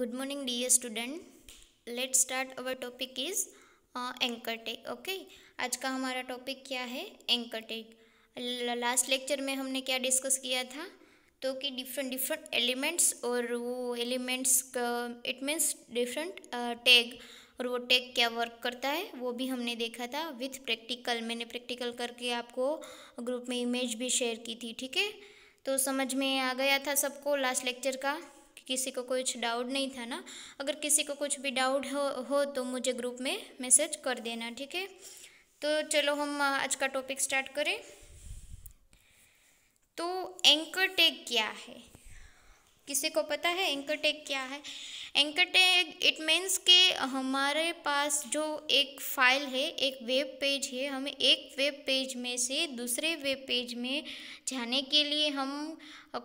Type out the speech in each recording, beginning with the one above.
Good morning dear student let's start our topic is uh, anchor okay आज का हमारा topic क्या है एंकर टैग लास्ट लेक्चर में हमने क्या डिस्कस किया था तो कि डिफरेंट डिफरेंट एलिमेंट्स और वो एलिमेंट्स का इट मीन्स डिफरेंट टैग और वो टैग क्या वर्क करता है वो भी हमने देखा था विथ प्रैक्टिकल मैंने प्रैक्टिकल करके आपको ग्रुप में इमेज भी शेयर की थी ठीक है तो समझ में आ गया था सबको लास्ट लेक्चर का कि किसी को कुछ डाउट नहीं था ना अगर किसी को कुछ भी डाउट हो, हो तो मुझे ग्रुप में मैसेज कर देना ठीक है तो चलो हम आज का टॉपिक स्टार्ट करें तो एंकर टैग क्या है किसी को पता है एंकर टैग क्या है एंकर टैग इट मीन्स के हमारे पास जो एक फाइल है एक वेब पेज है हमें एक वेब पेज में से दूसरे वेब पेज में जाने के लिए हम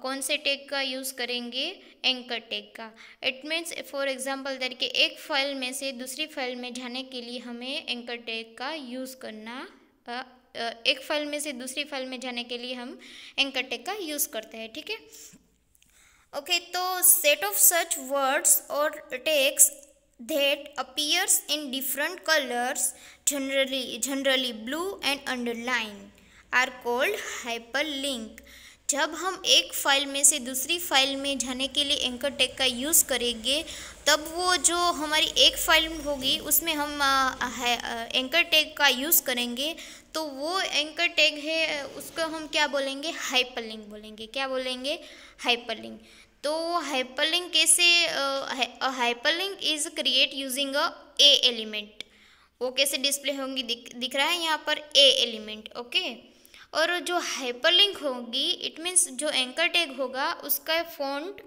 कौन से टैग का यूज़ करेंगे एंकर टैग का इट मीन्स फॉर एग्जांपल के एक फाइल में से दूसरी फाइल में जाने के लिए हमें एंकर टैग का यूज़ करना एक फाइल में से दूसरी फाइल में जाने के लिए हम एंकर टैग का यूज़ करते हैं ठीक है थीके? ओके तो सेट ऑफ सच वर्ड्स और text that in different colours generally generally blue and underline are are hyperlink जब हम एक फाइल में से दूसरी फाइल में जाने के लिए एंकर टेक का यूज़ करेंगे तब वो जो हमारी एक फाइल होगी उसमें हम एंकर टैग का यूज़ करेंगे तो वो एंकर टैग है उसको हम क्या बोलेंगे हाइपरलिंक बोलेंगे क्या बोलेंगे हाइपरलिंक तो हाइपरलिंक कैसे hyperlink is create using a A element वो कैसे डिस्प्ले होंगी दिख दिख रहा है यहाँ पर ए एलिमेंट ओके और जो हाइपरलिंक होगी इट मीन्स जो एंकर टैग होगा उसका फ़ॉन्ट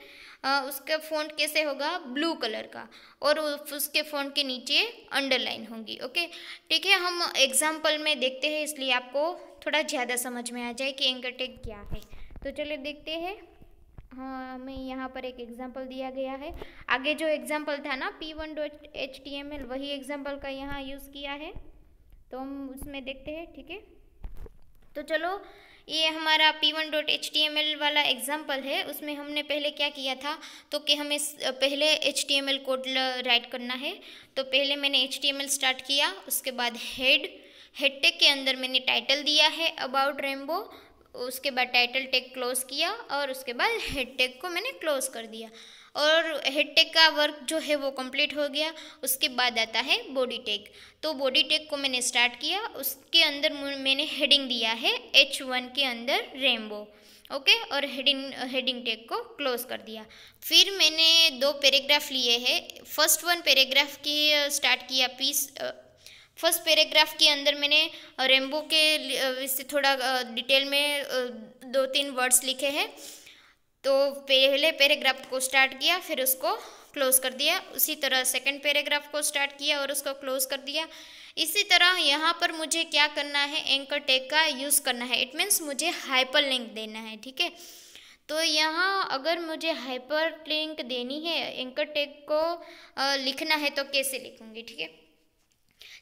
उसका फ़ॉन्ट कैसे होगा ब्लू कलर का और उसके फ़ॉन्ट के नीचे अंडरलाइन होंगी ओके ठीक है हम एग्जाम्पल में देखते हैं इसलिए आपको थोड़ा ज़्यादा समझ में आ जाए कि एंकर टैग क्या है तो चलिए देखते हैं हाँ हमें यहाँ पर एक एग्जाम्पल दिया गया है आगे जो एग्जाम्पल था ना P one dot H T M L वही एग्जाम्पल का यहाँ यूज़ किया है तो हम उसमें देखते हैं ठीक है तो चलो ये हमारा P one dot H T M L वाला एग्जाम्पल है उसमें हमने पहले क्या किया था तो कि हमें पहले H T M L code write करना है तो पहले मैंने H T M L start किया उसके बाद हेड हेड टेक के अंदर मैंने टाइटल दिया है अबाउट रेमबो उसके बाद टाइटल टेक क्लोज किया और उसके बाद हेड टेक को मैंने क्लोज कर दिया और हेड टेक का वर्क जो है वो कंप्लीट हो गया उसके बाद आता है बॉडी टेक तो बॉडी टेक को मैंने स्टार्ट किया उसके अंदर मैंने हेडिंग दिया है एच वन के अंदर रेमबो ओके और हेडिंग हेडिंग टैग को क्लोज कर दिया फिर मैंने दो पैराग्राफ लिए हैं फर्स्ट वन पैराग्राफ की स्टार्ट किया पीस फर्स्ट पैराग्राफ के अंदर मैंने रेम्बो के इससे थोड़ा डिटेल में दो तीन वर्ड्स लिखे हैं तो पहले पैराग्राफ को स्टार्ट किया फिर उसको क्लोज कर दिया उसी तरह सेकंड पैराग्राफ को स्टार्ट किया और उसको क्लोज कर दिया इसी तरह यहाँ पर मुझे क्या करना है एंकर टैग का यूज़ करना है इट मीन्स मुझे हाइपर लिंक देना है ठीक है तो यहाँ अगर मुझे हाइपर लिंक देनी है एंकर टैग को लिखना है तो कैसे लिखूँगी ठीक है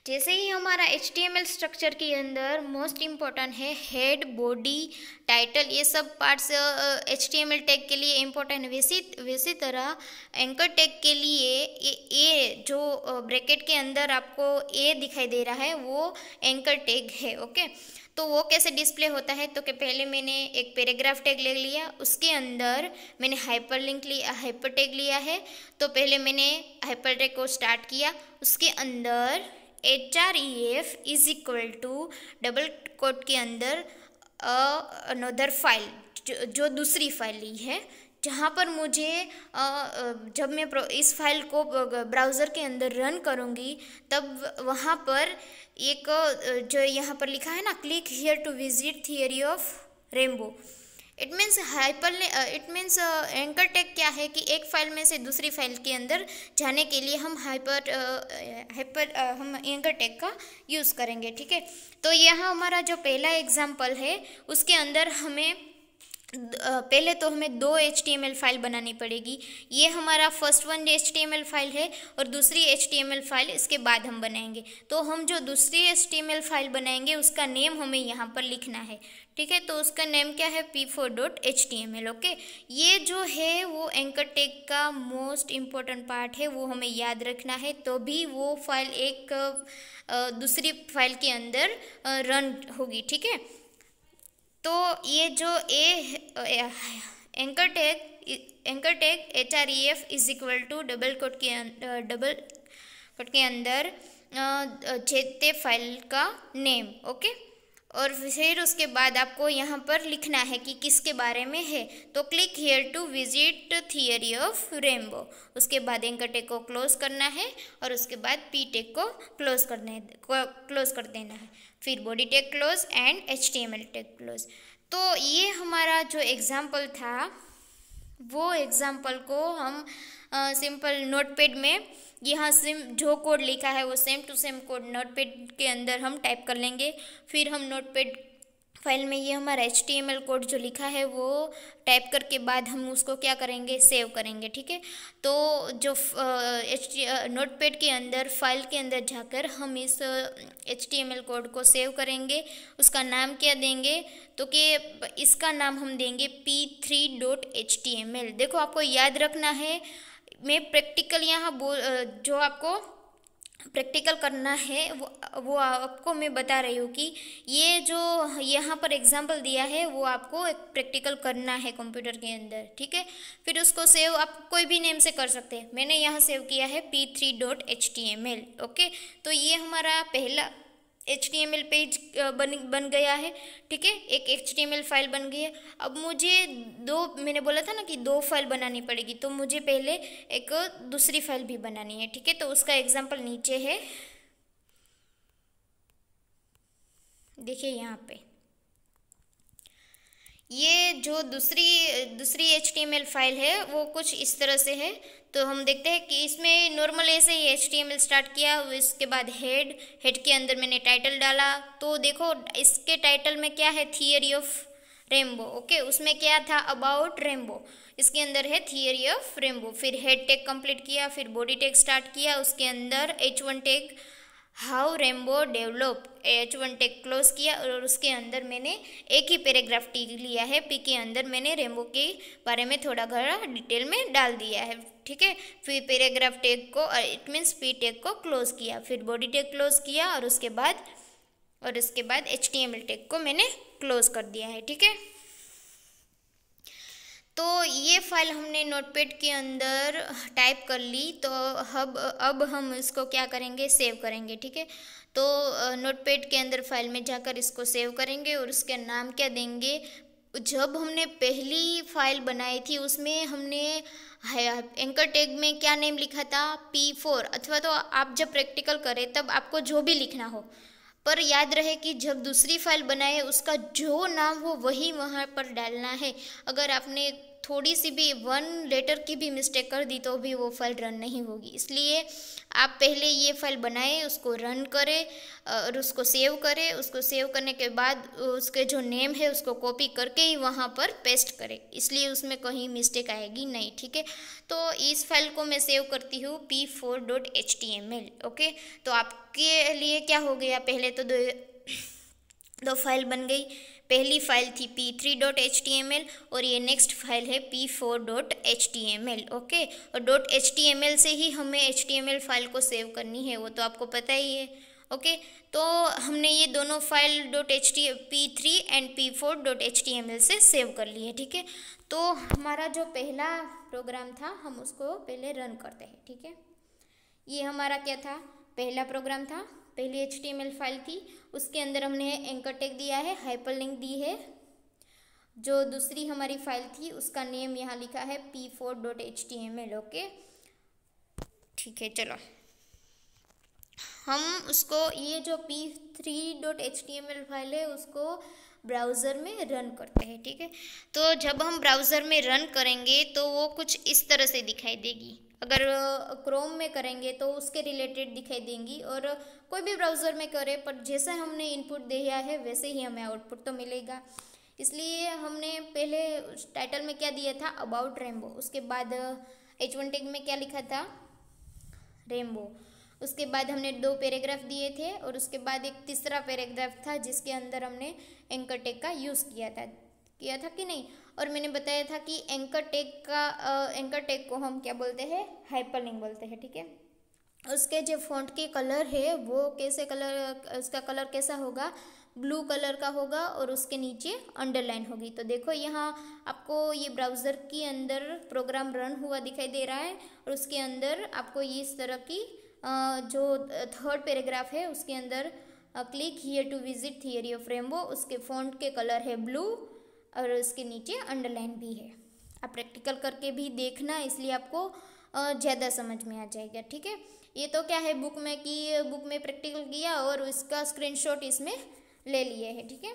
जैसे ही हमारा एच स्ट्रक्चर के अंदर मोस्ट इम्पॉर्टेंट है हेड बॉडी टाइटल ये सब parts H T M tag के लिए इम्पोर्टेंट है वैसी वैसी तरह एंकर टैग के लिए ए, ए जो ब्रैकेट के अंदर आपको ए दिखाई दे रहा है वो एंकर टैग है ओके तो वो कैसे डिस्प्ले होता है तो कि पहले मैंने एक पैराग्राफ टैग ले लिया उसके अंदर मैंने हाइपर लिंक लिया हाइपर टैग लिया है तो पहले मैंने हाइपर टैग को स्टार्ट किया उसके अंदर H R E F is equal to double quote के अंदर अनदर फाइल जो, जो दूसरी फाइल ली है जहाँ पर मुझे uh, uh, जब मैं इस फाइल को ब्राउज़र uh, के अंदर रन करूँगी तब वहाँ पर एक जो यहाँ पर लिखा है ना click here to visit theory of rainbow it means hyper it means anchor tag क्या है कि एक फाइल में से दूसरी फाइल के अंदर जाने के लिए हम हाइपर हाइपर uh, uh, हम एंकर टैग का यूज़ करेंगे ठीक है तो यह हमारा जो पहला एग्जाम्पल है उसके अंदर हमें पहले तो हमें दो एच फाइल बनानी पड़ेगी ये हमारा फर्स्ट वन एच फाइल है और दूसरी एच फाइल इसके बाद हम बनाएंगे तो हम जो दूसरी एच फाइल बनाएंगे उसका नेम हमें यहाँ पर लिखना है ठीक है तो उसका नेम क्या है P four dot H T M L okay ये जो है वो एंकर टेक का मोस्ट इम्पॉर्टेंट पार्ट है वो हमें याद रखना है तो भी वो फाइल एक दूसरी फाइल के अंदर रन होगी ठीक है तो ये जो A anchor tag anchor tag H R E F is equal to double quote के डबल अं, कोट के अंदर चेते फाइल का नेम ओके और फिर उसके बाद आपको यहाँ पर लिखना है कि किसके बारे में है तो click here to visit theory of rainbow उसके बाद एंकर टेक को क्लोज करना है और उसके बाद पी टेक को क्लोज करने क्लोज कर देना है फिर body tag close and H T M L tag close तो ये हमारा जो एग्ज़ाम्पल था वो एग्ज़ाम्पल को हम सिंपल नोटपैड में यहाँ सिम जो कोड लिखा है वो same to same code notepad के अंदर हम टाइप कर लेंगे फिर हम नोटपैड फाइल में ये हमारा एच कोड जो लिखा है वो टाइप करके बाद हम उसको क्या करेंगे सेव करेंगे ठीक है तो जो एच नोट के अंदर फाइल के अंदर जाकर हम इस एच कोड को सेव करेंगे उसका नाम क्या देंगे तो कि इसका नाम हम देंगे पी थ्री डॉट एच देखो आपको याद रखना है मैं प्रैक्टिकल यहाँ बोल जो आपको प्रैक्टिकल करना है वो वो आपको मैं बता रही हूँ कि ये जो यहाँ पर एग्जाम्पल दिया है वो आपको प्रैक्टिकल करना है कंप्यूटर के अंदर ठीक है फिर उसको सेव आप कोई भी नेम से कर सकते हैं मैंने यहाँ सेव किया है P three dot H T M L okay तो ये हमारा पहला एच पेज बन बन गया है ठीक है एक एच फाइल बन गई है अब मुझे दो मैंने बोला था ना कि दो फाइल बनानी पड़ेगी तो मुझे पहले एक दूसरी फाइल भी बनानी है ठीक है तो उसका एग्जाम्पल नीचे है देखिए यहाँ पे ये जो दूसरी दूसरी एच फाइल है वो कुछ इस तरह से है तो हम देखते हैं कि इसमें नॉर्मल ऐसे ही एच स्टार्ट किया इसके बाद हेड हेड के अंदर मैंने टाइटल डाला तो देखो इसके टाइटल में क्या है थियरी ऑफ रेमबो ओके उसमें क्या था अबाउट रेमबो इसके अंदर है थियरी ऑफ रेमबो फिर हेड टेक कंप्लीट किया फिर बॉडी टेक स्टार्ट किया उसके अंदर H one tag how rainbow develop H one tag close किया और उसके अंदर मैंने एक ही पैराग्राफ टी लिया है पी के अंदर मैंने रेमबो के बारे में थोड़ा घड़ा डिटेल में डाल दिया है ठीक है फिर पैराग्राफ टेक को इट मीन्स पी टेक को क्लोज किया फिर बॉडी टेक क्लोज किया और उसके बाद और उसके बाद H T M L tag को मैंने क्लोज कर दिया है ठीक है तो ये फाइल हमने नोटपैड के अंदर टाइप कर ली तो अब अब हम इसको क्या करेंगे सेव करेंगे ठीक है तो नोटपैड के अंदर फाइल में जाकर इसको सेव करेंगे और उसके नाम क्या देंगे जब हमने पहली फाइल बनाई थी उसमें हमने एंकर टैग में क्या नेम लिखा था पी फोर अथवा तो आप जब प्रैक्टिकल करें तब आपको जो भी लिखना हो पर याद रहे कि जब दूसरी फाइल बनाए उसका जो नाम हो वही वहाँ पर डालना है अगर आपने थोड़ी सी भी वन लेटर की भी मिस्टेक कर दी तो भी वो फाइल रन नहीं होगी इसलिए आप पहले ये फाइल बनाएं उसको रन करें और उसको सेव करें उसको सेव करने के बाद उसके जो नेम है उसको कॉपी करके ही वहाँ पर पेस्ट करें इसलिए उसमें कहीं मिस्टेक आएगी नहीं ठीक है तो इस फाइल को मैं सेव करती हूँ P four dot H T M L okay तो आपके लिए क्या हो गया पहले तो दो दो फाइल बन गई पहली फाइल थी P three dot H T M L और ये नेक्स्ट फाइल है P four dot H T M L okay और dot H T M L से ही हमें H T M L file को सेव करनी है वो तो आपको पता ही है ओके okay, तो हमने ये दोनों file dot H T P three and P four dot H T M L से सेव कर ली है ठीक है तो हमारा जो पहला प्रोग्राम था हम उसको पहले रन करते हैं ठीक है ये हमारा क्या था पहला प्रोग्राम था पहली एच फाइल थी उसके अंदर हमने एंकर टेक दिया है हाइपर लिंक दी है जो दूसरी हमारी फाइल थी उसका नेम यहाँ लिखा है P four dot H T M L okay ठीक है चलो हम उसको ये जो P three dot H T M L file है उसको ब्राउज़र में रन करते हैं ठीक है तो जब हम ब्राउज़र में रन करेंगे तो वो कुछ इस तरह से दिखाई देगी अगर क्रोम में करेंगे तो उसके रिलेटेड दिखाई देंगी और कोई भी ब्राउज़र में करें पर जैसा हमने इनपुट दिया है वैसे ही हमें आउटपुट तो मिलेगा इसलिए हमने पहले टाइटल में क्या दिया था अबाउट रेमबो उसके बाद एच वन टेक में क्या लिखा था रेमबो उसके बाद हमने दो पैराग्राफ दिए थे और उसके बाद एक तीसरा पैराग्राफ था जिसके अंदर हमने एंकर टेक का यूज़ किया था किया था कि नहीं और मैंने बताया था कि एंकर टेक का एंकर टेक को हम क्या बोलते हैं हाइपरलिंक बोलते हैं ठीक है थीके? उसके जो फॉन्ट के कलर है वो कैसे कलर उसका कलर कैसा होगा ब्लू कलर का होगा और उसके नीचे अंडरलाइन होगी तो देखो यहाँ आपको ये ब्राउज़र के अंदर प्रोग्राम रन हुआ दिखाई दे रहा है और उसके अंदर आपको ये इस तरह की जो थर्ड पैराग्राफ है उसके अंदर click here to visit theory of rainbow उसके फॉन्ट के कलर है ब्लू और उसके नीचे अंडरलाइन भी है आप प्रैक्टिकल करके भी देखना इसलिए आपको ज़्यादा समझ में आ जाएगा ठीक है ये तो क्या है बुक में कि बुक में प्रैक्टिकल किया और उसका स्क्रीनशॉट इसमें ले लिए है ठीक है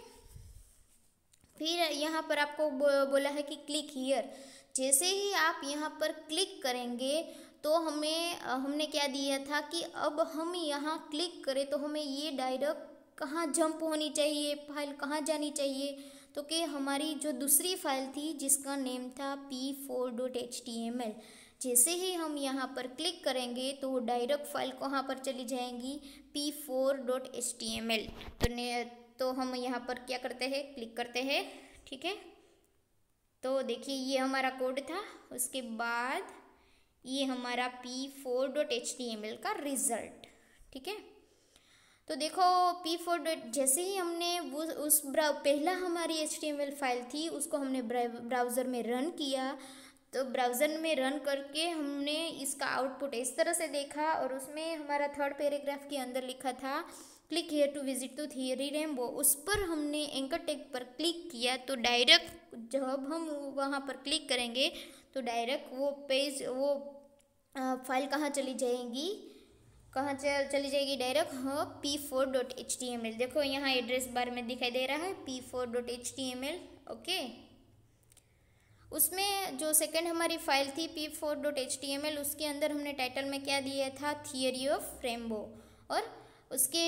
फिर यहाँ पर आपको बोला है कि क्लिक हीयर जैसे ही आप यहाँ पर क्लिक करेंगे तो हमें हमने क्या दिया था कि अब हम यहाँ क्लिक करें तो हमें ये डायरेक्ट कहाँ जंप होनी चाहिए फाइल कहाँ जानी चाहिए तो कि हमारी जो दूसरी फाइल थी जिसका नेम था P four dot H T M L जैसे ही हम यहाँ पर क्लिक करेंगे तो वो डायरेक्ट फाइल कहाँ पर चली जाएंगी P four dot H T M L तो ने तो हम यहाँ पर क्या करते हैं क्लिक करते हैं ठीक है तो देखिए ये हमारा कोड था उसके बाद ये हमारा P four dot H T M L का रिज़ल्ट ठीक है तो देखो पी फोर डॉट जैसे ही हमने वो उस पहला हमारी एच फाइल थी उसको हमने ब्राउज़र में रन किया तो ब्राउज़र में रन करके हमने इसका आउटपुट इस तरह से देखा और उसमें हमारा थर्ड पैराग्राफ के अंदर लिखा था click here to visit to theory rainbow उस पर हमने एंकर टेक पर क्लिक किया तो डायरेक्ट जब हम वहाँ पर क्लिक करेंगे तो डायरेक्ट वो पेज वो फाइल कहाँ चली जाएगी कहाँ चल चली जाएगी डायरेक्ट हाँ P four dot H T M L देखो यहाँ एड्रेस बार में दिखाई दे रहा है P four dot H T M L okay उसमें जो सेकंड हमारी फाइल थी P four dot H T M L उसके अंदर हमने टाइटल में क्या दिया था थियरी ऑफ रेमबो और उसके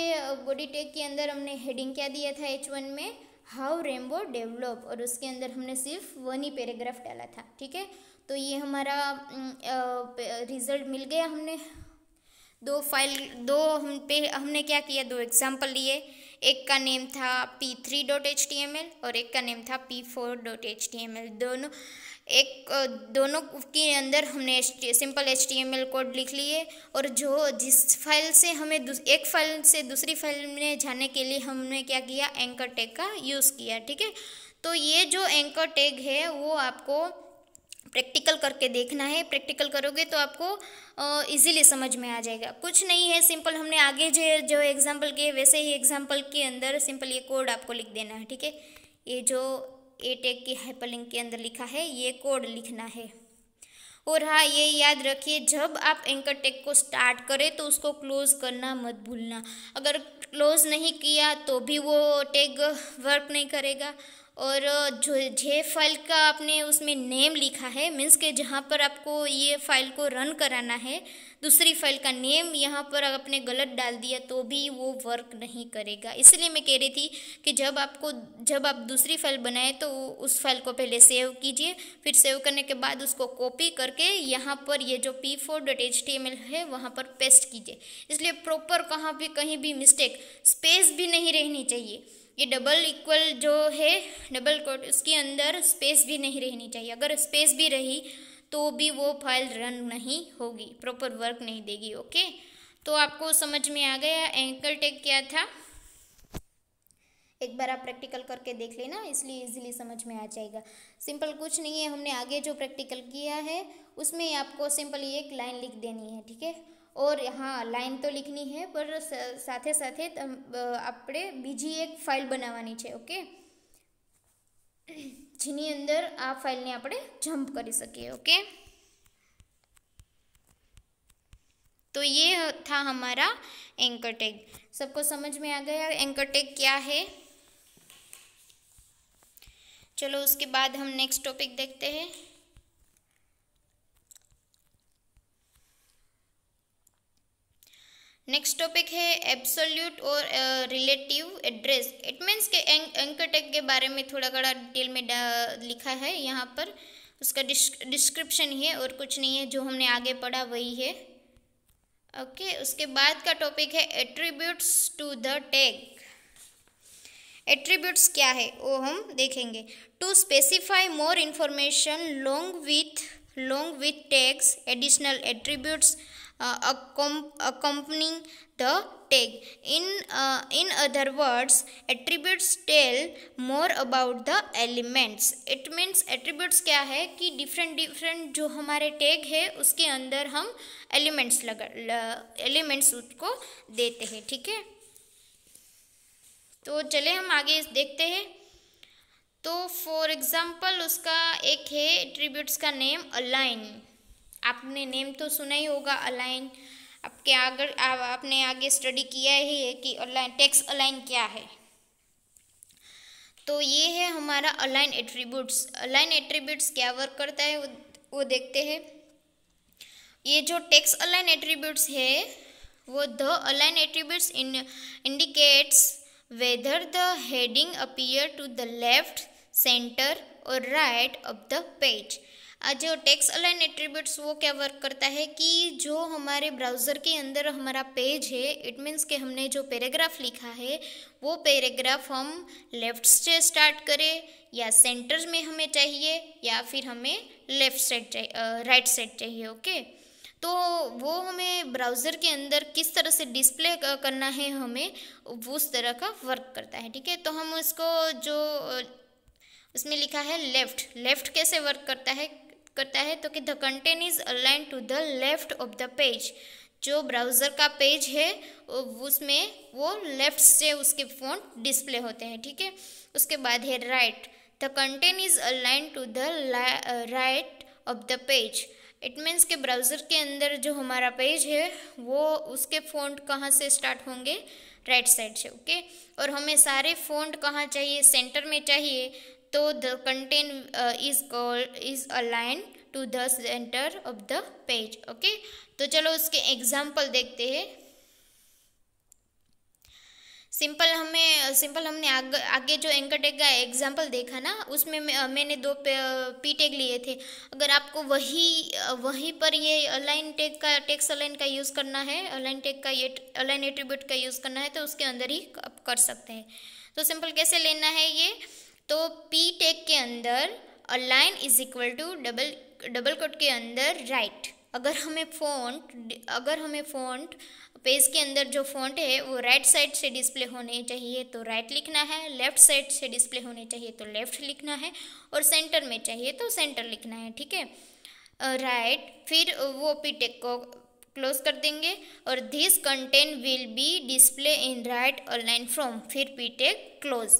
बॉडी टैग के अंदर हमने हेडिंग क्या दिया था एच वन में हाउ रेमबो डेवलप और उसके अंदर हमने सिर्फ वन ही पैराग्राफ डाला था ठीक है तो ये हमारा रिजल्ट मिल गया हमने दो फाइल दो हम पे हमने क्या किया दो एग्जाम्पल लिए एक का नेम था P three dot H T M L और एक का नेम था P four dot H T M L दोनों एक दोनों के अंदर हमने simple H T M L code लिख लिए और जो जिस फाइल से हमें एक फाइल से दूसरी फाइल में जाने के लिए हमने क्या किया एंकर टैग का यूज़ किया ठीक है तो ये जो एंकर टैग है वो आपको प्रैक्टिकल करके देखना है प्रैक्टिकल करोगे तो आपको इजीली समझ में आ जाएगा कुछ नहीं है सिंपल हमने आगे जो जो एग्जाम्पल किए वैसे ही एग्जाम्पल के अंदर सिंपल ये कोड आपको लिख देना है ठीक है ये जो ए टेक की हाइपरलिंक के अंदर लिखा है ये कोड लिखना है और हाँ ये याद रखिए जब आप एंकर टेक को स्टार्ट करें तो उसको क्लोज करना मत भूलना अगर क्लोज नहीं किया तो भी वो टैग वर्क नहीं करेगा और जो जे फाइल का आपने उसमें नेम लिखा है मीन्स के जहाँ पर आपको ये फाइल को रन कराना है दूसरी फाइल का नेम यहाँ पर आपने गलत डाल दिया तो भी वो वर्क नहीं करेगा इसलिए मैं कह रही थी कि जब आपको जब आप दूसरी फाइल बनाए तो उस फाइल को पहले सेव कीजिए फिर सेव करने के बाद उसको कॉपी करके यहाँ पर ये जो P four dot H T M L है वहाँ पर पेस्ट कीजिए इसलिए प्रॉपर कहाँ भी कहीं भी मिस्टेक स्पेस भी नहीं रहनी चाहिए ये डबल इक्वल जो है डबल कोट उसके अंदर स्पेस भी नहीं रहनी चाहिए अगर स्पेस भी रही तो भी वो फाइल रन नहीं होगी प्रॉपर वर्क नहीं देगी ओके तो आपको समझ में आ गया एंकल टेक क्या था एक बार आप प्रैक्टिकल करके देख लेना इसलिए इजीली समझ में आ जाएगा सिंपल कुछ नहीं है हमने आगे जो प्रैक्टिकल किया है उसमें आपको सिंपल एक लाइन लिख देनी है ठीक है और हाँ लाइन तो लिखनी है पर साथ साथ आप बीजी एक फाइल बनावा है ओके जीनी अंदर आ फाइल ने अपने जम्प कर सकी ओके तो ये था हमारा एंकर टेग सबको समझ में आ गया एंकर टैग क्या है चलो उसके बाद हम नेक्स्ट टॉपिक देखते हैं नेक्स्ट टॉपिक है एब्सोल्यूट और रिलेटिव एड्रेस इट मीन्स के एंकर एंक टैग के बारे में थोड़ा थोड़ा डिटेल में लिखा है यहाँ पर उसका डिस्क्रिप्शन है और कुछ नहीं है जो हमने आगे पढ़ा वही है ओके okay, उसके बाद का टॉपिक है attributes to the tag attributes क्या है वो हम देखेंगे to specify more information long with long with tags additional attributes accompanying the tag. In, uh, in other words, attributes tell more about the elements. It means attributes क्या है कि different different जो हमारे tag है उसके अंदर हम elements लगा elements उसको देते हैं ठीक है तो चले हम आगे देखते हैं तो फॉर एग्जाम्पल उसका एक है एट्रीब्यूट्स का नेम अलाइन आपने नेम तो सुना ही होगा अलाइन आपके आगे आप, आपने आगे स्टडी किया ही है कि अलाइन टैक्स अलाइन क्या है तो ये है हमारा अलाइन एट्रीब्यूट्स अलाइन एट्रीब्यूट्स क्या वर्क करता है वो, देखते हैं ये जो टैक्स अलाइन एट्रीब्यूट्स है वो the align attributes in indicates whether the heading appear to the left centre और राइट ऑफ द पेज जो टेक्स अलाइन एट्रीब्यूट्स वो क्या वर्क करता है कि जो हमारे ब्राउज़र के अंदर हमारा पेज है इट मीन्स कि हमने जो पैराग्राफ लिखा है वो पैराग्राफ हम लेफ्ट से स्टार्ट करें या सेंटर में हमें चाहिए या फिर हमें लेफ्ट साइड चाहिए राइट साइड चाहिए ओके तो वो हमें ब्राउज़र के अंदर किस तरह से डिस्प्ले करना है हमें उस तरह का वर्क करता है ठीक है तो हम उसको जो उसमें लिखा है लेफ़्ट लेफ़्ट कैसे वर्क करता है करता है तो कि the content is align to the left of the page जो ब्राउज़र का पेज है उसमें वो लेफ्ट से उसके फोन डिस्प्ले होते हैं ठीक है उसके बाद है right the content is align to the right of the page it means के ब्राउज़र के अंदर जो हमारा पेज है वो उसके फोन कहाँ से स्टार्ट होंगे राइट साइड से ओके और हमें सारे फोन कहाँ चाहिए सेंटर में चाहिए तो the content is call is align to the centre of the page okay तो चलो उसके एग्जाम्पल देखते हैं सिंपल हमें सिंपल हमने आग, आगे जो एंकर टेग का एग्जाम्पल देखा ना उसमें मैं, uh, मैंने दो पी टेग uh, लिए थे अगर आपको वही uh, वहीं पर ये अलाइन टेग का टेक्स अलाइन का यूज़ करना है अलाइन टेग का ये अलाइन एट्रीब्यूट का यूज़ करना है तो उसके अंदर ही आप कर सकते हैं तो सिंपल कैसे लेना है ये तो पी टेक के अंदर line is equal to double double quote के अंदर राइट अगर हमें फ़ॉन्ट अगर हमें फ़ॉन्ट पेज के अंदर जो फ़ॉन्ट है वो राइट साइड से डिस्प्ले होने चाहिए तो राइट लिखना है लेफ्ट साइड से डिस्प्ले होने चाहिए तो लेफ्ट लिखना है और सेंटर में चाहिए तो सेंटर लिखना है ठीक है राइट फिर वो पीटेक को क्लोज कर देंगे और this content will be display in right online from फिर पीटेक क्लोज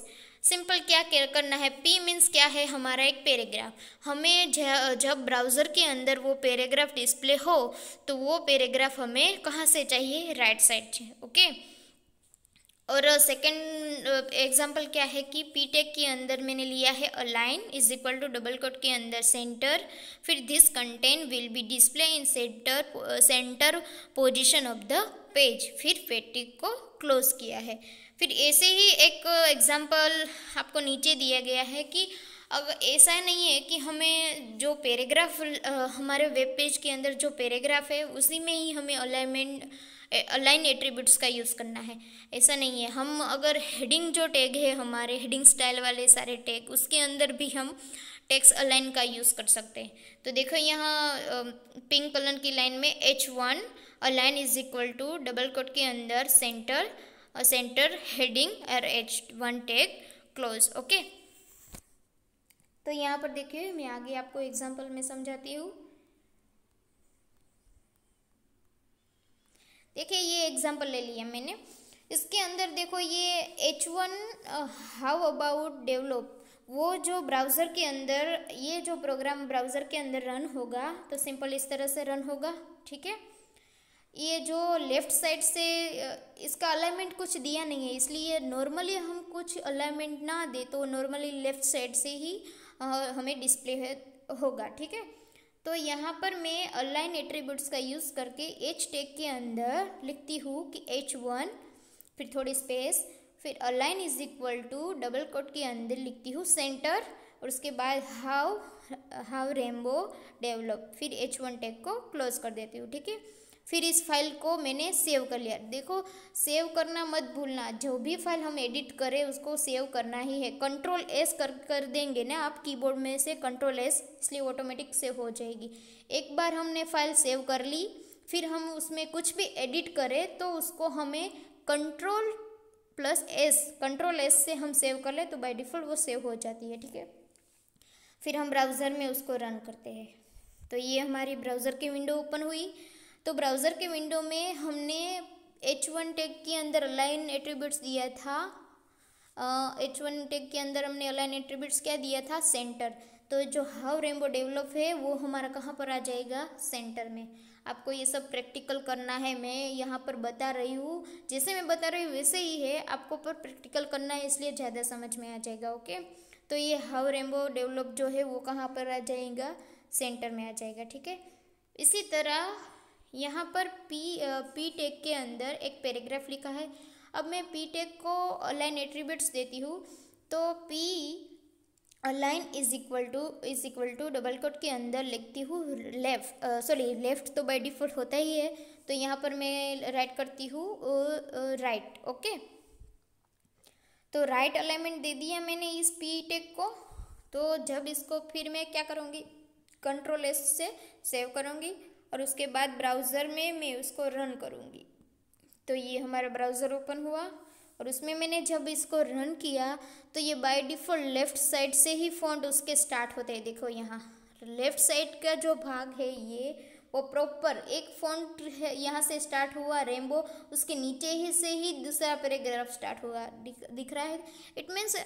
सिंपल क्या करना है पी मीन्स क्या है हमारा एक पैराग्राफ हमें जब ब्राउज़र के अंदर वो पैराग्राफ डिस्प्ले हो तो वो पैराग्राफ हमें कहाँ से चाहिए राइट साइड से ओके और सेकंड एग्जांपल क्या है कि पी टेक के अंदर मैंने लिया है align is equal to double quote के अंदर सेंटर फिर this content will be display in centre centre position of the page फिर पेटिक को क्लोज किया है फिर ऐसे ही एक एग्जाम्पल आपको नीचे दिया गया है कि अब ऐसा नहीं है कि हमें जो पैराग्राफ हमारे वेब पेज के अंदर जो पैराग्राफ है उसी में ही हमें अलाइनमेंट अलाइन एट्रीब्यूट्स का यूज़ करना है ऐसा नहीं है हम अगर हेडिंग जो टैग है हमारे हेडिंग स्टाइल वाले सारे टैग उसके अंदर भी हम टैक्स अलाइन का यूज़ कर सकते हैं तो देखो यहाँ पिंक कलर की लाइन में H one align is equal to double quote के अंदर centre or center heading or edge tag close okay तो यहाँ पर देखिए मैं आगे आपको एग्जाम्पल में समझाती हूँ देखिए ये एग्जाम्पल ले लिया मैंने इसके अंदर देखो ये H one how about develop वो जो ब्राउज़र के अंदर ये जो प्रोग्राम ब्राउज़र के अंदर रन होगा तो सिंपल इस तरह से रन होगा ठीक है ये जो लेफ़्ट साइड से इसका अलाइनमेंट कुछ दिया नहीं है इसलिए नॉर्मली हम कुछ अलाइनमेंट ना दे तो नॉर्मली लेफ़्ट साइड से ही हमें डिस्प्ले होगा ठीक है तो यहाँ पर मैं अलाइन एट्रीब्यूट्स का यूज़ करके एच टेक के अंदर लिखती हूँ कि एच वन फिर थोड़ी स्पेस फिर align is equal to double quote के अंदर लिखती हूँ सेंटर और उसके बाद हाउ हाउ रेमबो डेवलप फिर एच वन टेक को क्लोज कर देती हूँ ठीक है फिर इस फाइल को मैंने सेव कर लिया देखो सेव करना मत भूलना जो भी फाइल हम एडिट करें उसको सेव करना ही है कंट्रोल एस कर कर देंगे ना आप कीबोर्ड में से कंट्रोल एस इसलिए ऑटोमेटिक सेव हो जाएगी एक बार हमने फाइल सेव कर ली फिर हम उसमें कुछ भी एडिट करें तो उसको हमें control plus S control S से हम सेव कर ले तो बाई डिफ़ॉल्ट वो सेव हो जाती है ठीक है फिर हम ब्राउज़र में उसको रन करते हैं तो ये हमारी ब्राउज़र की विंडो ओपन हुई तो ब्राउज़र के विंडो में हमने एच वन टेक के अंदर अलाइन एट्रीब्यूट्स दिया था एच वन टेक के अंदर हमने अलाइन एट्रीब्यूट्स क्या दिया था सेंटर तो जो हाउ रेमबो डेवलप है वो हमारा कहाँ पर आ जाएगा सेंटर में आपको ये सब प्रैक्टिकल करना है मैं यहाँ पर बता रही हूँ जैसे मैं बता रही हूँ वैसे ही है आपको पर प्रैक्टिकल करना है इसलिए ज़्यादा समझ में आ जाएगा ओके तो ये हाउ रेमबो डेवलप जो है वो कहाँ पर आ जाएगा सेंटर में आ जाएगा ठीक है इसी तरह यहाँ पर पी पी टेक के अंदर एक पैराग्राफ लिखा है अब मैं पी टेक को लाइन एट्रीब्यूट्स देती हूँ तो P line is equal to is equal to double quote के अंदर लिखती हूँ लेफ्ट सॉरी लेफ्ट तो बाय डिफ़ॉल्ट होता ही है तो यहाँ पर मैं राइट करती हूँ राइट ओके तो राइट अलाइनमेंट दे दिया मैंने इस पी टेक को तो जब इसको फिर मैं क्या करूँगी कंट्रोल एस से सेव करूँगी और उसके बाद ब्राउज़र में मैं उसको रन करूँगी तो ये हमारा ब्राउज़र ओपन हुआ और उसमें मैंने जब इसको रन किया तो ये बाय डिफ़ॉल्ट लेफ़्ट साइड से ही फॉन्ट उसके स्टार्ट होते हैं देखो यहाँ लेफ़्ट साइड का जो भाग है ये वो प्रॉपर एक फॉन्ट यहाँ से स्टार्ट हुआ रेमबो उसके नीचे ही से ही दूसरा पैराग्राफ स्टार्ट हुआ दिख, दिख रहा है इट मीन्स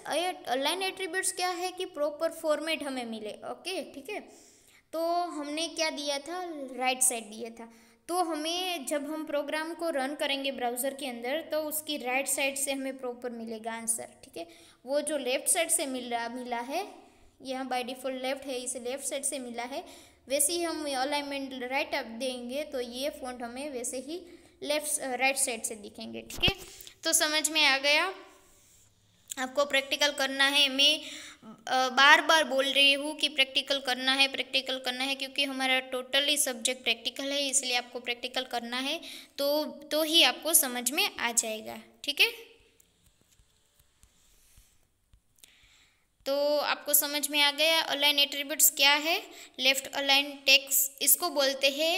लाइन एट्रीब्यूट्स क्या है कि प्रॉपर फॉर्मेट हमें मिले ओके ठीक है तो हमने क्या दिया था राइट साइड दिया था तो हमें जब हम प्रोग्राम को रन करेंगे ब्राउज़र के अंदर तो उसकी राइट साइड से हमें प्रॉपर मिलेगा आंसर ठीक है वो जो लेफ़्ट साइड से मिल रहा मिला है यहाँ बाय डिफ़ॉल्ट लेफ़्ट है इसे लेफ़्ट साइड से मिला है वैसे ही हम अलाइनमेंट राइट अप देंगे तो ये फ़ॉन्ट हमें वैसे ही लेफ़्ट राइट साइड से दिखेंगे ठीक है तो समझ में आ गया आपको प्रैक्टिकल करना है मैं बार बार बोल रही हूँ कि प्रैक्टिकल करना है प्रैक्टिकल करना है क्योंकि हमारा टोटली सब्जेक्ट प्रैक्टिकल है इसलिए आपको प्रैक्टिकल करना है तो तो ही आपको समझ में आ जाएगा ठीक है तो आपको समझ में आ गया अलाइन एट्रीब्यूट्स क्या है लेफ्ट अलाइन टेक्स इसको बोलते हैं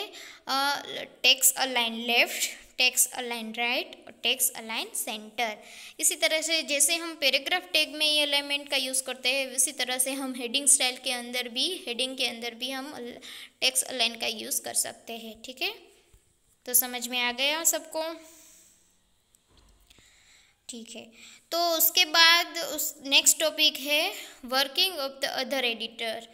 text align left text align right और टेक्स अलाइन सेंटर इसी तरह से जैसे हम पैराग्राफ टैग में ये अलाइनमेंट का यूज़ करते हैं उसी तरह से हम हेडिंग स्टाइल के अंदर भी हेडिंग के अंदर भी हम टेक्स अलाइन का यूज़ कर सकते हैं ठीक है तो समझ में आ गया सबको ठीक है तो उसके बाद उस नेक्स्ट टॉपिक है working of the other editor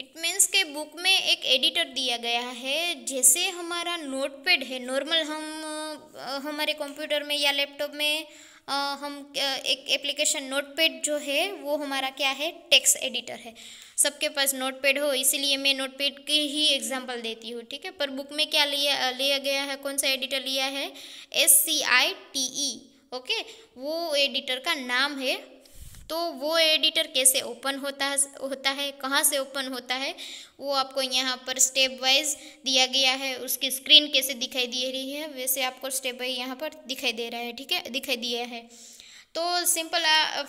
it means के बुक में एक एडिटर दिया गया है जैसे हमारा नोटपैड है नॉर्मल हम हमारे कंप्यूटर में या लैपटॉप में हम एक एप्लीकेशन नोटपैड जो है वो हमारा क्या है टेक्स्ट एडिटर है सबके पास नोटपैड हो इसीलिए मैं नोटपैड की ही एग्जांपल देती हूँ ठीक है पर बुक में क्या लिया लिया गया है कौन सा एडिटर लिया है S C I T E okay वो एडिटर का नाम है तो वो एडिटर कैसे ओपन होता है होता है कहाँ से ओपन होता है वो आपको यहाँ पर स्टेप वाइज दिया गया है उसकी स्क्रीन कैसे दिखाई दे रही है वैसे आपको स्टेप वाइज यहाँ पर दिखाई दे रहा है ठीक है दिखाई दिया है तो सिंपल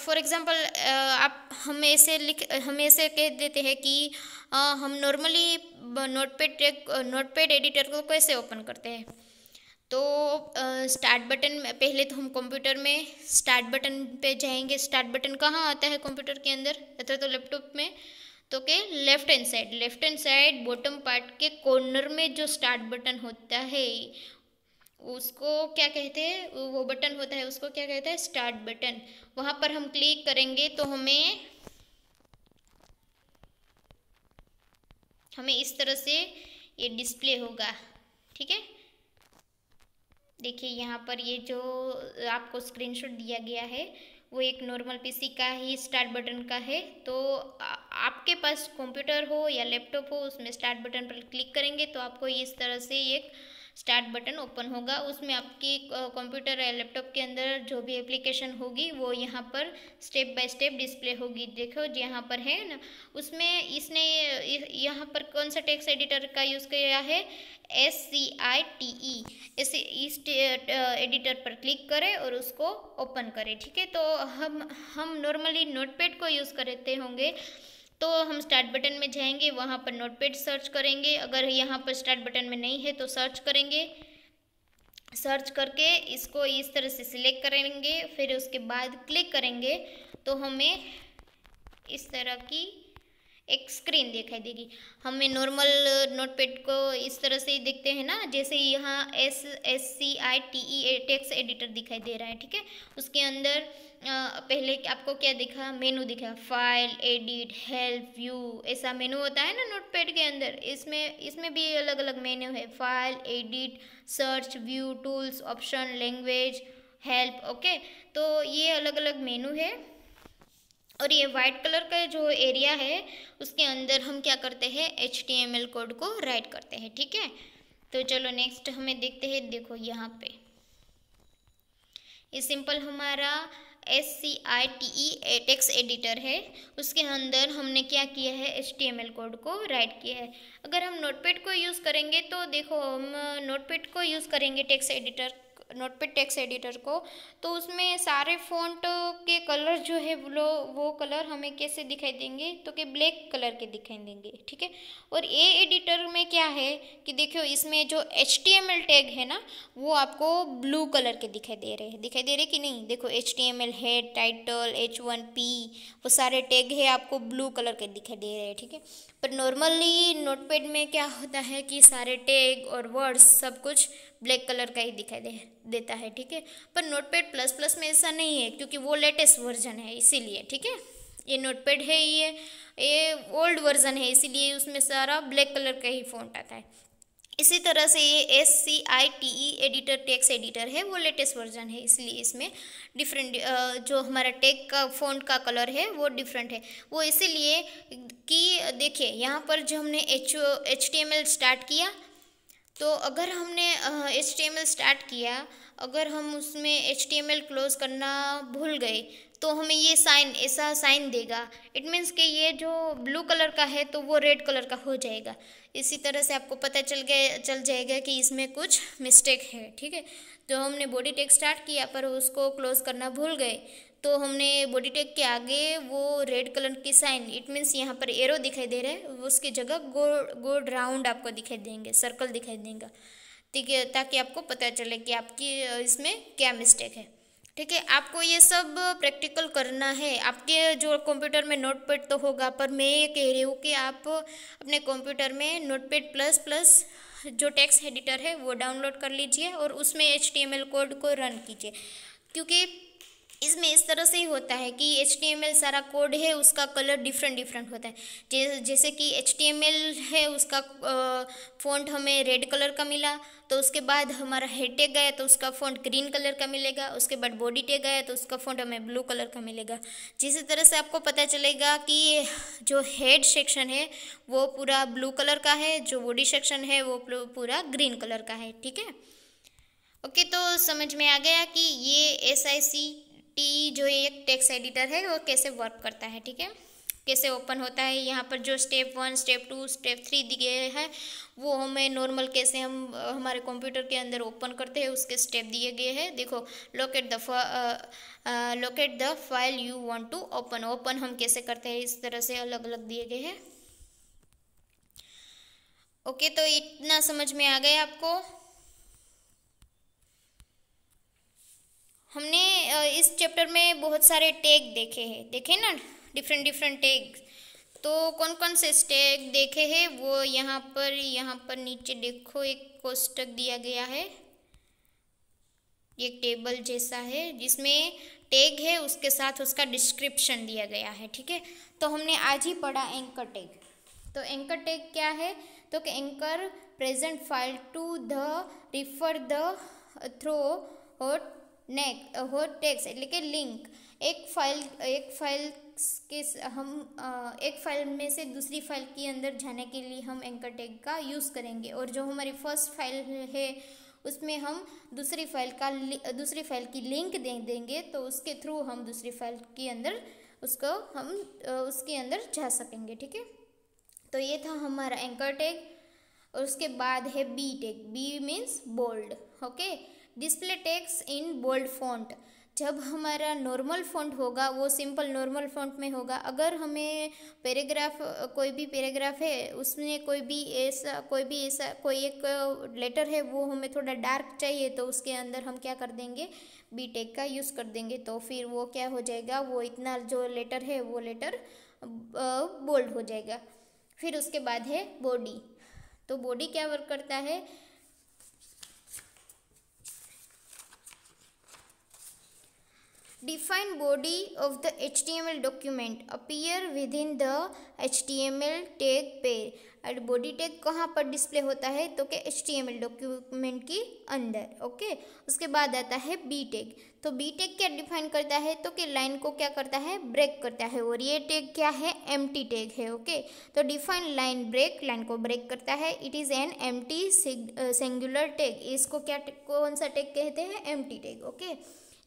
फॉर एग्जांपल आप हम ऐसे लिख हम ऐसे कह देते हैं कि आ, uh, हम नॉर्मली नोटपैड नोटपैड एडिटर को कैसे ओपन करते हैं तो स्टार्ट बटन पहले तो हम कंप्यूटर में स्टार्ट बटन पे जाएंगे स्टार्ट बटन कहाँ आता है कंप्यूटर के अंदर अथवा तो लैपटॉप में तो के left hand side left hand side bottom part के कॉर्नर में जो स्टार्ट बटन होता है उसको क्या कहते हैं वो बटन होता है उसको क्या कहते हैं स्टार्ट बटन वहाँ पर हम क्लिक करेंगे तो हमें हमें इस तरह से ये डिस्प्ले होगा ठीक है देखिए यहाँ पर ये जो आपको स्क्रीनशॉट दिया गया है वो एक नॉर्मल पीसी का ही स्टार्ट बटन का है तो आपके पास कंप्यूटर हो या लैपटॉप हो उसमें स्टार्ट बटन पर क्लिक करेंगे तो आपको इस तरह से एक स्टार्ट बटन ओपन होगा उसमें आपकी कंप्यूटर या लैपटॉप के अंदर जो भी एप्लीकेशन होगी वो यहाँ पर स्टेप बाय स्टेप डिस्प्ले होगी देखो यहाँ पर है ना उसमें इसने यहाँ पर कौन सा टेक्स्ट एडिटर का यूज़ किया है एस सी आई टी ई इस इस एडिटर पर क्लिक करें और उसको ओपन करें ठीक है तो हम हम नॉर्मली नोटपैड को यूज़ करते होंगे तो हम स्टार्ट बटन में जाएंगे वहाँ पर नोटपैड सर्च करेंगे अगर यहाँ पर स्टार्ट बटन में नहीं है तो सर्च करेंगे सर्च करके इसको इस तरह से सिलेक्ट करेंगे फिर उसके बाद क्लिक करेंगे तो हमें इस तरह की एक स्क्रीन दिखाई देगी हमें नॉर्मल नोटपैड को इस तरह से ही देखते हैं ना जैसे यहाँ S S C I T E text editor दिखाई दे रहा है ठीक है उसके अंदर पहले आपको क्या दिखा मेनू दिखा फाइल एडिट हेल्प व्यू ऐसा मेनू होता है ना नोटपैड के अंदर इसमें इसमें भी अलग अलग मेन्यू है file edit search view tools option language help okay तो ये अलग अलग मेनू है और ये वाइट कलर का जो एरिया है उसके अंदर हम क्या करते हैं H T M L code को राइट करते हैं ठीक है तो चलो नेक्स्ट हमें देखते हैं देखो यहाँ पे ये सिंपल हमारा S C I T E text editor है उसके अंदर हमने क्या किया है H T M L code को राइट किया है अगर हम नोटपैड को यूज़ करेंगे तो देखो हम नोटपैड को यूज़ करेंगे text editor notepad text editor को तो उसमें सारे फ़ॉन्ट के कलर जो है वो वो कलर हमें कैसे दिखाई देंगे तो कि ब्लैक कलर के दिखाई देंगे ठीक है और ए एडिटर में क्या है कि देखियो इसमें जो एच टैग है ना वो आपको ब्लू कलर के दिखाई दे रहे हैं दिखाई दे रहे कि नहीं देखो एच टी एम एल है टाइटल एच वन पी वो सारे टैग है आपको ब्लू कलर के दिखाई दे रहे हैं ठीक है पर नॉर्मली नोटपैड में क्या होता है कि सारे टैग और वर्ड्स सब कुछ ब्लैक कलर का ही दिखाई दे देता है ठीक है पर नोटपैड प्लस प्लस में ऐसा नहीं है क्योंकि वो लेटेस्ट वर्जन है इसीलिए ठीक है ये नोटपैड है ये ये ओल्ड वर्जन है इसीलिए उसमें सारा ब्लैक कलर का ही फोन आता है इसी तरह से ये S C I T E editor text editor है वो लेटेस्ट वर्जन है इसलिए इसमें डिफरेंट जो हमारा टेक का फोन का कलर है वो डिफरेंट है वो इसीलिए कि देखिए यहाँ पर जो हमने H H T M L start किया तो अगर हमने H T M L start किया अगर हम उसमें H T M L close करना भूल गए तो हमें ये साइन ऐसा साइन देगा इट मीन्स कि ये जो ब्लू कलर का है तो वो रेड कलर का हो जाएगा इसी तरह से आपको पता चल गया चल जाएगा कि इसमें कुछ मिस्टेक है ठीक है तो हमने बॉडी टेक स्टार्ट किया पर उसको क्लोज करना भूल गए तो हमने बॉडी टैग के आगे वो रेड कलर की साइन इट मीन्स यहाँ पर एरो दिखाई दे रहा है उसकी जगह गोल गोल राउंड आपको दिखाई देंगे सर्कल दिखाई देंगे ठीक है ताकि आपको पता चले कि आपकी इसमें क्या मिस्टेक है ठीक है आपको ये सब प्रैक्टिकल करना है आपके जो कंप्यूटर में नोटपैड तो होगा पर मैं ये कह रही हूँ कि आप अपने कंप्यूटर में नोटपैड प्लस प्लस जो टेक्स्ट एडिटर है वो डाउनलोड कर लीजिए और उसमें एच कोड को रन कीजिए क्योंकि इसमें इस तरह से ही होता है कि एच सारा कोड है उसका कलर डिफरेंट डिफरेंट होता है जैसे कि एच है उसका फ़ॉन्ट हमें रेड कलर का मिला तो उसके बाद हमारा हेड टैग गया तो उसका फ़ॉन्ट ग्रीन कलर का मिलेगा उसके बाद बॉडी टैग गया तो उसका फ़ॉन्ट हमें ब्लू कलर का मिलेगा जिस तरह से आपको पता चलेगा कि जो हेड सेक्शन है वो पूरा ब्लू कलर का है जो बॉडी सेक्शन है वो पूरा ग्रीन कलर का है ठीक है ओके तो समझ में आ गया कि ये एस आई सी टी जो ये एक टेक्स एडिटर है वो कैसे वर्क करता है ठीक है कैसे ओपन होता है यहाँ पर जो step one step two step three दिए हैं वो हमें नॉर्मल कैसे हम हमारे कंप्यूटर के अंदर ओपन करते हैं उसके स्टेप दिए गए हैं देखो locate the locate the file you want to open open हम कैसे करते हैं इस तरह से अलग अलग दिए गए हैं ओके तो इतना समझ में आ गया आपको हमने इस चैप्टर में बहुत सारे टैग देखे हैं देखे ना डिफरेंट डिफरेंट टैग तो कौन कौन से टैग देखे हैं वो यहाँ पर यहाँ पर नीचे देखो एक कोष्टक दिया गया है एक टेबल जैसा है जिसमें टैग है उसके साथ उसका डिस्क्रिप्शन दिया गया है ठीक है तो हमने आज ही पढ़ा एंकर टैग तो एंकर टैग क्या है तो कि anchor present file to the refer the through और नेक होट टेक्स एट के लिंक एक फाइल एक फाइल के हम एक फाइल में से दूसरी फाइल के अंदर जाने के लिए हम एंकर टैग का यूज़ करेंगे और जो हमारी फर्स्ट फाइल है उसमें हम दूसरी फाइल का दूसरी फाइल की लिंक दे देंगे तो उसके थ्रू हम दूसरी फाइल के अंदर उसको हम उसके अंदर जा सकेंगे ठीक है तो ये था हमारा एंकर टैग और उसके बाद है B tag B means bold okay display text in bold font जब हमारा नॉर्मल फॉन्ट होगा वो सिंपल नॉर्मल फॉन्ट में होगा अगर हमें पैराग्राफ कोई भी पैराग्राफ है उसमें कोई भी ऐसा कोई भी ऐसा कोई एक लेटर है वो हमें थोड़ा डार्क चाहिए तो उसके अंदर हम क्या कर देंगे बी टेक का यूज़ कर देंगे तो फिर वो क्या हो जाएगा वो इतना जो लेटर है वो लेटर बोल्ड हो जाएगा फिर उसके बाद है बॉडी तो बॉडी क्या वर्क करता है Define body of the HTML document. Appear within the HTML tag pair. और बॉडी टैग कहाँ पर डिस्प्ले होता है तो के एच डॉक्यूमेंट के अंदर ओके उसके बाद आता है बी टैग तो बी टैग क्या डिफाइन करता है तो कि लाइन को क्या करता है ब्रेक करता है और ये टैग क्या है एम टैग है ओके तो डिफाइन लाइन ब्रेक लाइन को ब्रेक करता है it is an empty singular tag इसको क्या कौन सा टैग कहते हैं एम टैग ओके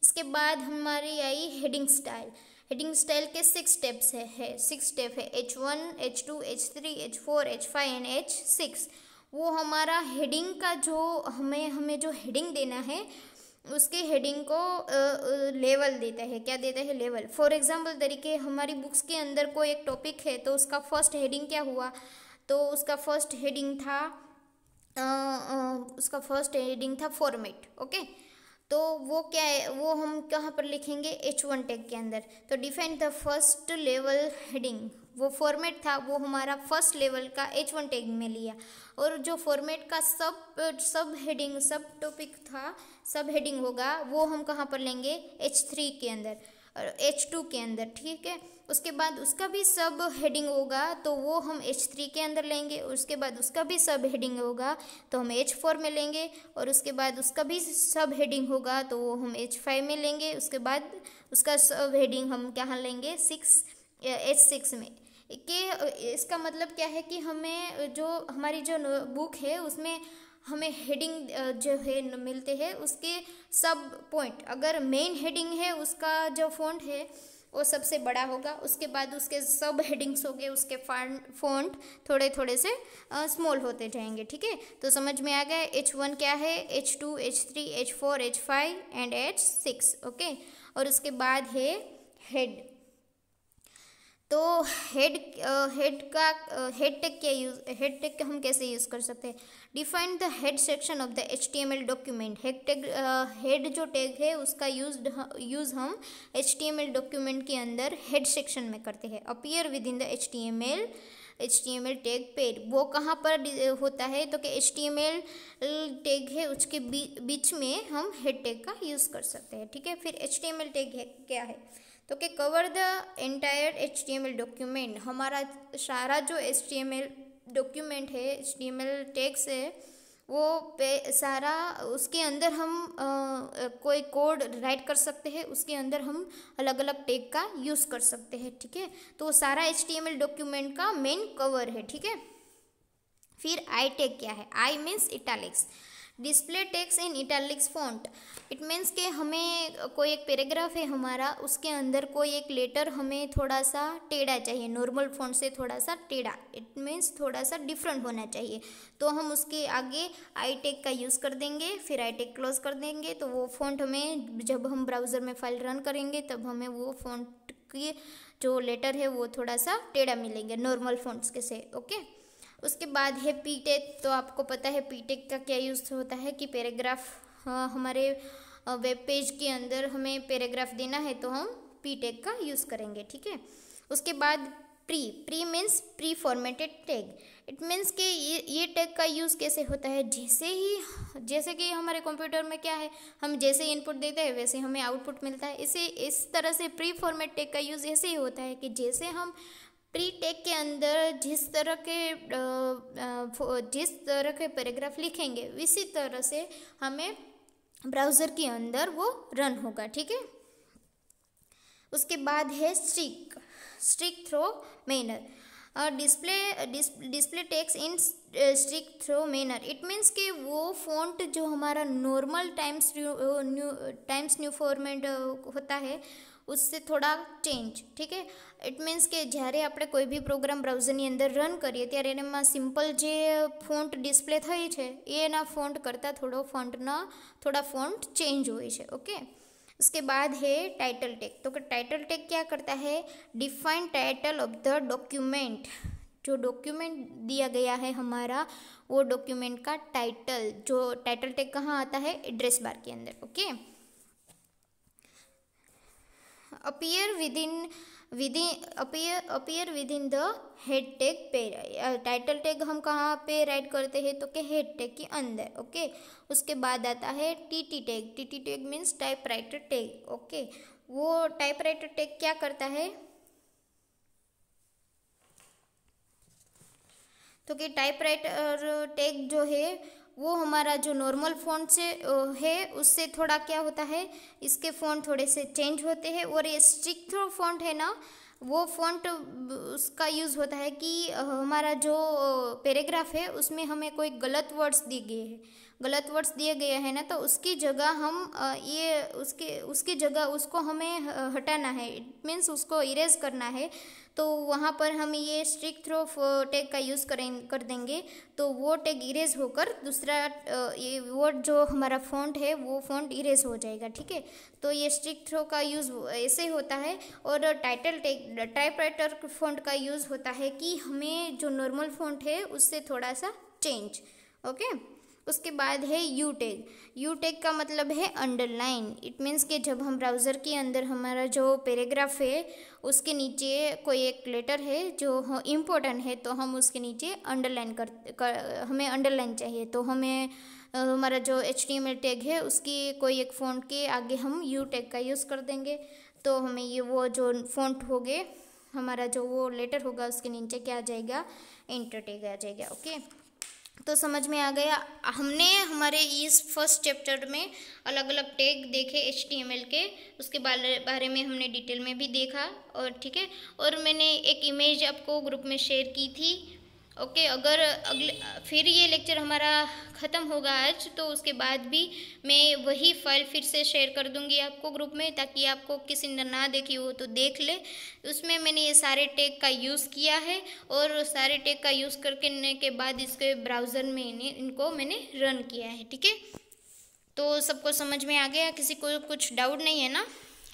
इसके बाद हमारी आई हेडिंग स्टाइल हेडिंग स्टाइल के सिक्स स्टेप्स है, है सिक्स स्टेप है H one H two H three H four H five and H six वो हमारा हेडिंग का जो हमें हमें जो हेडिंग देना है उसके हेडिंग को लेवल देता है क्या देता है लेवल फॉर एग्जाम्पल तरीके हमारी बुक्स के अंदर कोई एक टॉपिक है तो उसका फर्स्ट हेडिंग क्या हुआ तो उसका फर्स्ट हेडिंग था आ, आ, उसका फर्स्ट हेडिंग था फॉर्मेट ओके तो वो क्या है वो हम कहाँ पर लिखेंगे एच वन टैग के अंदर तो define the first level heading वो फॉर्मेट था वो हमारा फर्स्ट लेवल का एच वन टैग में लिया और जो फॉर्मेट का सब सब हेडिंग सब टॉपिक था सब हेडिंग होगा वो हम कहाँ पर लेंगे एच थ्री के अंदर एच टू के अंदर ठीक है उसके बाद उसका भी सब हेडिंग होगा तो वो हम एच थ्री के अंदर लेंगे उसके बाद उसका भी सब हेडिंग होगा तो हम एच फोर में लेंगे और उसके बाद उसका भी सब हेडिंग होगा तो वो हम एच फाइव में लेंगे उसके बाद उसका सब हेडिंग हम क्या लेंगे सिक्स एच सिक्स में के इसका मतलब क्या है कि हमें जो हमारी जो बुक है उसमें हमें हेडिंग जो है मिलते हैं उसके सब पॉइंट अगर मेन हेडिंग है उसका जो फॉन्ट है वो सबसे बड़ा होगा उसके बाद उसके सब हेडिंग्स हो गए उसके फॉन्ट थोड़े थोड़े से स्मॉल होते जाएंगे ठीक है तो समझ में आ गया एच वन क्या है H two H three H four H five and H six okay और उसके बाद है हेड तो हेड हेड का हेड टेक क्या यूज हेड टेक हम कैसे यूज़ कर सकते हैं define the head section of the H T M L document head tag head जो टैग है उसका यूज यूज़ हम H T M L document के अंदर हेड सेक्शन में करते हैं appear within the H T M L H T M L tag pair वो कहाँ पर होता है तो कि H T M L tag है उसके बीच में हम हेड टैग का यूज़ कर सकते हैं ठीक है फिर H T M L tag क्या है तो कि cover the entire H document हमारा सारा जो एच डॉक्यूमेंट है एच टैक्स है वो पे सारा उसके अंदर हम आ, कोई कोड राइट कर सकते हैं उसके अंदर हम अलग अलग टैग का यूज़ कर सकते हैं ठीक है तो सारा एच डॉक्यूमेंट का मेन कवर है ठीक है फिर आई टैग क्या है I means italics display text in italics font it means के हमें कोई एक पैराग्राफ है हमारा उसके अंदर कोई एक लेटर हमें थोड़ा सा टेढ़ा चाहिए नॉर्मल फॉन्ट से थोड़ा सा टेढ़ा इट मीन्स थोड़ा सा डिफरेंट होना चाहिए तो हम उसके आगे आई टेक का यूज़ कर देंगे फिर आई टेक क्लोज कर देंगे तो वो फॉन्ट हमें जब हम ब्राउज़र में फाइल रन करेंगे तब हमें वो फॉन्ट की जो लेटर है वो थोड़ा सा टेढ़ा मिलेंगे नॉर्मल फॉन्ट्स के से ओके okay? उसके बाद है पीटेक तो आपको पता है पीटेक का क्या यूज़ होता है कि पैराग्राफ हाँ, हमारे वेब पेज के अंदर हमें पैराग्राफ देना है तो हम पीटेक का यूज़ करेंगे ठीक है उसके बाद pre pre means preformatted tag it means कि ये ये टैग का यूज़ कैसे होता है जैसे ही जैसे कि हमारे कंप्यूटर में क्या है हम जैसे इनपुट देते हैं वैसे हमें आउटपुट मिलता है इसे इस तरह से प्री फॉर्मेट टैग का यूज़ ऐसे ही होता है कि जैसे हम प्री टेक के अंदर जिस तरह के जिस तरह के पैराग्राफ लिखेंगे इसी तरह से हमें ब्राउज़र के अंदर वो रन होगा ठीक है उसके बाद है strike strike through manner display display text in strike through manner it means कि वो फ़ॉन्ट जो हमारा normal times new times new format होता है उससे थोड़ा चेंज ठीक है इट मींस के यदि आप कोई भी प्रोग्राम ब्राउजर के अंदर रन करिए तो यार इनमें सिंपल जे फोंट डिस्प्ले થઈ છે એના ફોન્ટ કરતા થોડો ફોન્ટ ના થોડો ફોન્ટ चेंज હોય છે ઓકે اس کے બાદ હે ટાઇટલ ટેગ તો કે ટાઇટલ ટેગ શું કરતા હે define title of the document જો ડોક્યુમેન્ટ دیا ગયા હે ہمارا વો ડોક્યુમેન્ટ કા ટાઇટલ જો ટાઇટલ ટેગ ક્યાં اتا હે ایڈ્રેસ બાર કે અંદર okay appear within appear appear within the head tag पे टाइटल टेग हम कहाँ पे राइट करते हैं तो के हेड टेग के अंदर ओके उसके बाद आता है T T tag T T tag means typewriter tag okay वो टाइप राइटर टेग क्या करता है तो कि टाइपराइटर टैग जो है वो हमारा जो नॉर्मल फ़ोन से है उससे थोड़ा क्या होता है इसके फ़ोन थोड़े से चेंज होते हैं और ये थ्रो फोन है ना वो फोन तो उसका यूज़ होता है कि हमारा जो पैराग्राफ है उसमें हमें कोई गलत वर्ड्स दिए गए हैं गलत वर्ड्स दिए गए हैं ना तो उसकी जगह हम ये उसके उसकी जगह उसको हमें हटाना है इट मीन्स उसको इरेज करना है तो वहाँ पर हम ये स्ट्रिक थ्रो टैग का यूज़ करें कर देंगे तो वो टैग इरेज होकर दूसरा uh, ये वो जो हमारा फॉन्ट है वो फॉन्ट इरेज हो जाएगा ठीक है तो ये स्ट्रिक थ्रो का यूज़ ऐसे होता है और टाइटल टैग टाइपराइटर फॉन्ट का यूज़ होता है कि हमें जो नॉर्मल फॉन्ट है उससे थोड़ा सा चेंज ओके okay? उसके बाद है यू टैग यू टैग का मतलब है अंडरलाइन इट मीन्स कि जब हम ब्राउज़र के अंदर हमारा जो पैराग्राफ है उसके नीचे कोई एक लेटर है जो इम्पोर्टेंट है तो हम उसके नीचे अंडरलाइन कर, कर हमें अंडरलाइन चाहिए तो हमें हमारा जो एच टैग है उसकी कोई एक फ़ॉन्ट के आगे हम यू टैग का यूज़ कर देंगे तो हमें ये वो जो फ़ॉन्ट हो गए हमारा जो वो लेटर होगा उसके नीचे क्या आ जाएगा इंटर टैग आ जाएगा ओके तो समझ में आ गया हमने हमारे इस फर्स्ट चैप्टर में अलग अलग टैग देखे एच के उसके बारे में हमने डिटेल में भी देखा और ठीक है और मैंने एक इमेज आपको ग्रुप में शेयर की थी ओके अगर अगले फिर ये लेक्चर हमारा ख़त्म होगा आज तो उसके बाद भी मैं वही फाइल फिर से शेयर कर दूंगी आपको ग्रुप में ताकि आपको किसी ने ना देखी हो तो देख ले उसमें मैंने ये सारे टैग का यूज़ किया है और सारे टैग का यूज़ करके के बाद इसके ब्राउज़र में इन्हें इनको मैंने रन किया है ठीक है तो सबको समझ में आ गया किसी को कुछ डाउट नहीं है ना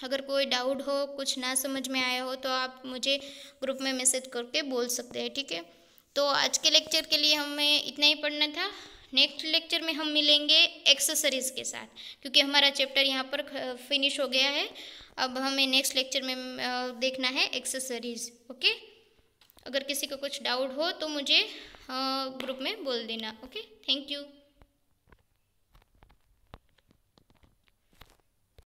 अगर कोई डाउट हो कुछ ना समझ में आया हो तो आप मुझे ग्रुप में मैसेज करके बोल सकते हैं ठीक है तो आज के लेक्चर के लिए हमें इतना ही पढ़ना था नेक्स्ट लेक्चर में हम मिलेंगे एक्सेसरीज़ के साथ क्योंकि हमारा चैप्टर यहाँ पर फिनिश हो गया है अब हमें नेक्स्ट लेक्चर में देखना है एक्सेसरीज़ ओके अगर किसी को कुछ डाउट हो तो मुझे ग्रुप में बोल देना ओके थैंक यू